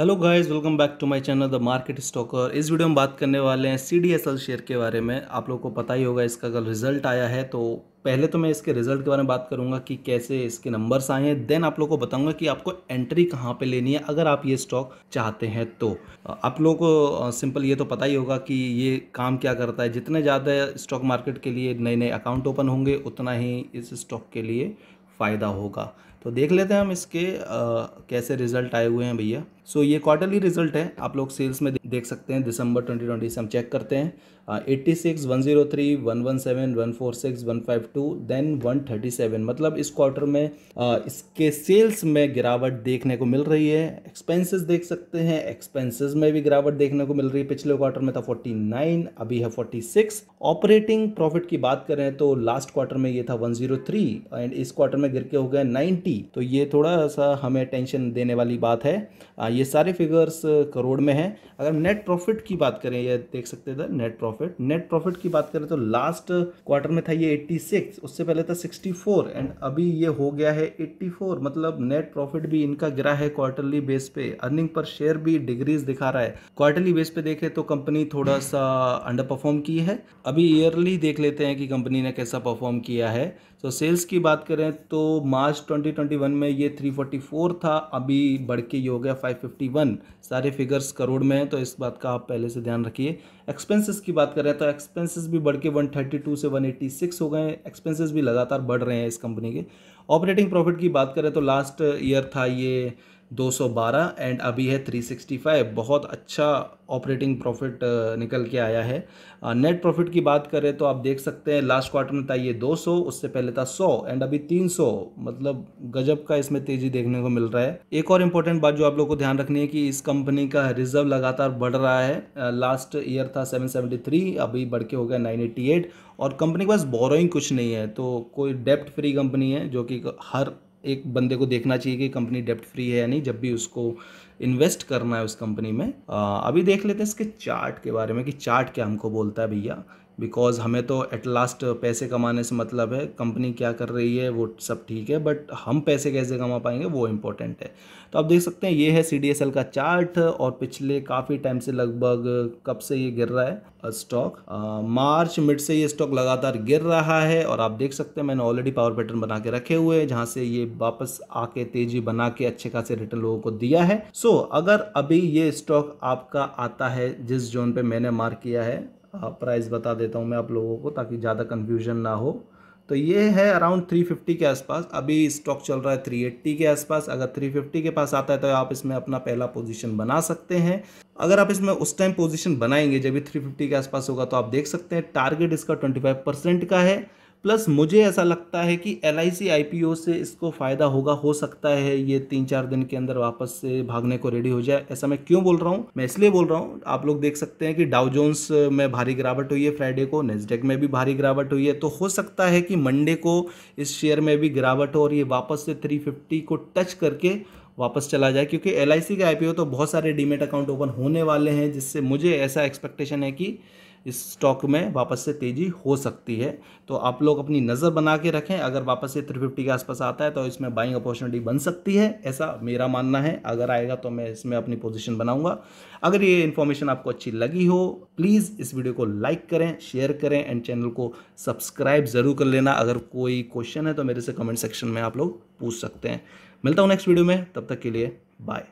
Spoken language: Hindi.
hello guys welcome back to my channel the market stocker इस वीडियो में बात करने वाले हैं C D S L share के बारे में आप लोगों को पता ही होगा इसका कल रिजल्ट आया है तो पहले तो मैं इसके रिजल्ट के बारे में बात करूंगा कि कैसे इसके नंबर्स आए हैं देन आप लोगों को बताऊंगा कि आपको एंट्री कहाँ पे लेनी है अगर आप ये स्टॉक चाहते हैं तो आप लोगों को सिंपल ये तो पता ही होगा कि ये काम क्या करता है जितने ज़्यादा स्टॉक मार्केट के लिए नए नए अकाउंट ओपन होंगे उतना ही इस स्टॉक के लिए फ़ायदा होगा तो देख लेते हैं हम इसके आ, कैसे रिजल्ट आए हुए हैं भैया सो so, ये क्वार्टरली रिजल्ट है आप लोग सेल्स में देख सकते हैं दिसंबर 2020 से हम चेक करते हैं eighty six one zero three one one seven one four six one five two then one thirty seven मतलब इस क्वार्टर में आ, इसके सेल्स में गिरावट देखने को मिल रही है एक्सपेंसेस देख सकते हैं एक्सपेंसेस में भी गिरावट देखने को मिल रही है पिछले क्वार्टर में था फोर्टी नाइन अभी है फोर्टी सिक्स ऑपरेटिंग प्रॉफिट की बात करें तो लास्ट क्वार्टर में ये था वन ज़ीरो थ्री एंड इस क्वार्टर में गिर के हो गया नाइनटी ट्वेंटी तो ये थोड़ा सा हमें टेंशन देने वाली बात है ये सारे फिगर्स करोड़ में हैं अगर नेट प्रॉफिट की बात करें ये देख सकते थे नेट प्रॉफिट नेट प्रॉफिट की बात करें तो लास्ट क्वार्टर में था ये 86 उससे पहले था 64 एंड अभी ये हो गया है 84 मतलब नेट प्रॉफिट भी इनका गिरा है क्वार्टरली बेस पे अर्निंग पर शेयर भी डिग्रीज दिखा रहा है क्वार्टरली बेस पे देखें तो कंपनी थोड़ा सा अंडर परफॉर्म की है अभी ईयरली देख लेते हैं कि कंपनी ने कैसा परफॉर्म किया है तो सेल्स की बात करें तो मार्च 2020 2021 में ये 344 था अभी बढ़ के ये हो गया 551 सारे फिगर्स करोड़ में हैं तो इस बात का आप पहले से ध्यान रखिए एक्सपेंसेस की बात करें तो एक्सपेंसेस भी बढ़ के 132 से 186 हो गए एक्सपेंसेस भी लगातार बढ़ रहे हैं इस कंपनी के ऑपरेटिंग प्रॉफिट की बात करें तो लास्ट ईयर था ये 212 एंड अभी है 365 बहुत अच्छा ऑपरेटिंग प्रॉफिट निकल के आया है नेट प्रॉफिट की बात करें तो आप देख सकते हैं लास्ट क्वार्टर में था ये 200 उससे पहले था 100 एंड अभी 300 मतलब गजब का इसमें तेजी देखने को मिल रहा है एक और इम्पोर्टेंट बात जो आप लोग को ध्यान रखनी है कि इस कंपनी का रिजर्व लगातार बढ़ रहा है लास्ट ईयर था सेवन अभी बढ़ के हो गया नाइन और कंपनी के पास बोरोइंग कुछ नहीं है तो कोई डेप्ट फ्री कंपनी है जो कि हर एक बंदे को देखना चाहिए कि कंपनी डेप्ट फ्री है या नहीं जब भी उसको इन्वेस्ट करना है उस कंपनी में आ, अभी देख लेते हैं इसके चार्ट के बारे में कि चार्ट क्या हमको बोलता है भैया बिकॉज़ हमें तो एट लास्ट पैसे कमाने से मतलब है कंपनी क्या कर रही है वो सब ठीक है बट हम पैसे कैसे कमा पाएंगे वो इम्पोर्टेंट है तो आप देख सकते हैं ये है सी का चार्ट और पिछले काफ़ी टाइम से लगभग कब से ये गिर रहा है स्टॉक मार्च मिड से ये स्टॉक लगातार गिर रहा है और आप देख सकते हैं मैंने ऑलरेडी पावर पैटर्न बना के रखे हुए हैं जहाँ से ये वापस आके तेजी बना के अच्छे खासे रिटर्न लोगों को दिया है सो so, अगर अभी ये स्टॉक आपका आता है जिस जोन पे मैंने मार्क किया है प्राइस बता देता हूँ मैं आप लोगों को ताकि ज़्यादा कन्फ्यूजन ना हो तो ये है अराउंड 350 के आसपास अभी स्टॉक चल रहा है 380 के आसपास अगर 350 के पास आता है तो आप इसमें अपना पहला पोजीशन बना सकते हैं अगर आप इसमें उस टाइम पोजीशन बनाएंगे जब भी 350 के आसपास होगा तो आप देख सकते हैं टारगेट इसका 25 परसेंट का है प्लस मुझे ऐसा लगता है कि एल आई से इसको फ़ायदा होगा हो सकता है ये तीन चार दिन के अंदर वापस से भागने को रेडी हो जाए ऐसा मैं क्यों बोल रहा हूँ मैं इसलिए बोल रहा हूँ आप लोग देख सकते हैं कि डाउजोन्स में भारी गिरावट हुई है फ्राइडे को नेस्डेक में भी भारी गिरावट हुई है तो हो सकता है कि मंडे को इस शेयर में भी गिरावट हो और ये वापस से थ्री को टच करके वापस चला जाए क्योंकि एल का आई तो बहुत सारे डीमेट अकाउंट ओपन होने वाले हैं जिससे मुझे ऐसा एक्सपेक्टेशन है कि इस स्टॉक में वापस से तेज़ी हो सकती है तो आप लोग अपनी नज़र बना के रखें अगर वापस से थ्री फिफ्टी के आसपास आता है तो इसमें बाइंग अपॉर्चुनिटी बन सकती है ऐसा मेरा मानना है अगर आएगा तो मैं इसमें अपनी पोजिशन बनाऊँगा अगर ये इन्फॉर्मेशन आपको अच्छी लगी हो प्लीज़ इस वीडियो को लाइक करें शेयर करें एंड चैनल को सब्सक्राइब ज़रूर कर लेना अगर कोई क्वेश्चन है तो मेरे से कमेंट सेक्शन में आप लोग पूछ सकते हैं मिलता हूँ नेक्स्ट वीडियो में तब तक के लिए बाय